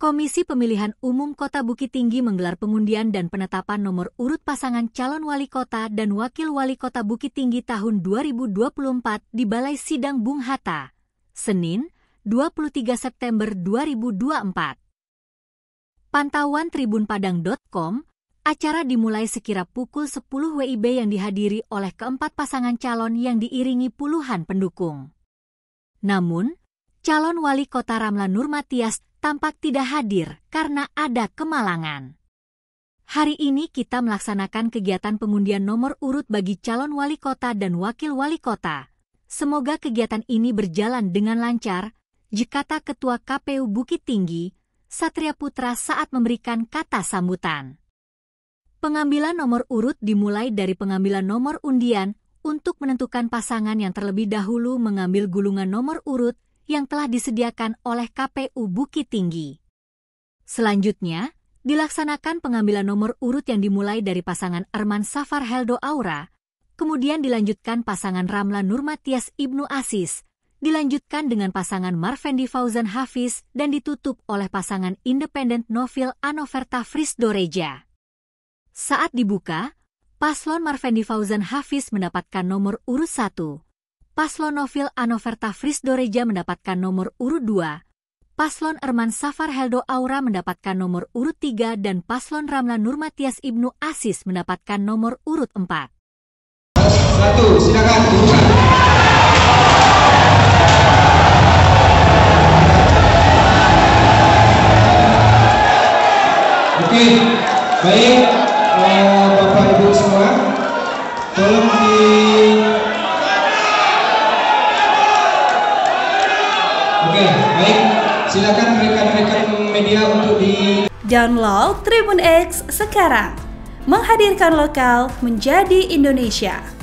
Komisi Pemilihan Umum Kota Bukit Tinggi menggelar pengundian dan penetapan nomor urut pasangan calon wali kota dan wakil wali kota Bukit Tinggi tahun 2024 di Balai Sidang Bung Hatta, Senin, 23 September 2024. Pantauan tribunpadang.com, acara dimulai sekira pukul 10 WIB yang dihadiri oleh keempat pasangan calon yang diiringi puluhan pendukung. Namun, calon wali kota Ramla Nurmatias tampak tidak hadir karena ada kemalangan. Hari ini kita melaksanakan kegiatan pengundian nomor urut bagi calon wali kota dan wakil wali kota. Semoga kegiatan ini berjalan dengan lancar, jikata Ketua KPU Bukit Tinggi, Satria Putra saat memberikan kata sambutan. Pengambilan nomor urut dimulai dari pengambilan nomor undian untuk menentukan pasangan yang terlebih dahulu mengambil gulungan nomor urut yang telah disediakan oleh KPU Bukit Tinggi. Selanjutnya, dilaksanakan pengambilan nomor urut yang dimulai dari pasangan Arman Safar Heldo Aura, kemudian dilanjutkan pasangan Ramla Nurmatias Ibnu Asis, dilanjutkan dengan pasangan Marvendi Fauzan Hafiz dan ditutup oleh pasangan independen Novil Anoverta Fris Doreja. Saat dibuka, paslon Marvendi Fauzan Hafiz mendapatkan nomor urut satu. Paslon Novil Anoverta Frisdoreja mendapatkan nomor urut 2, Paslon Erman Safar Heldo Aura mendapatkan nomor urut 3 dan Paslon Ramla Nurmatias Ibnu Asis mendapatkan nomor urut 4. Satu, silakan Oke, baik. Eh, Bapak Ibu semua, tolong di baik. Silakan rekan-rekan media untuk di Download Tribun X sekarang. Menghadirkan lokal menjadi Indonesia.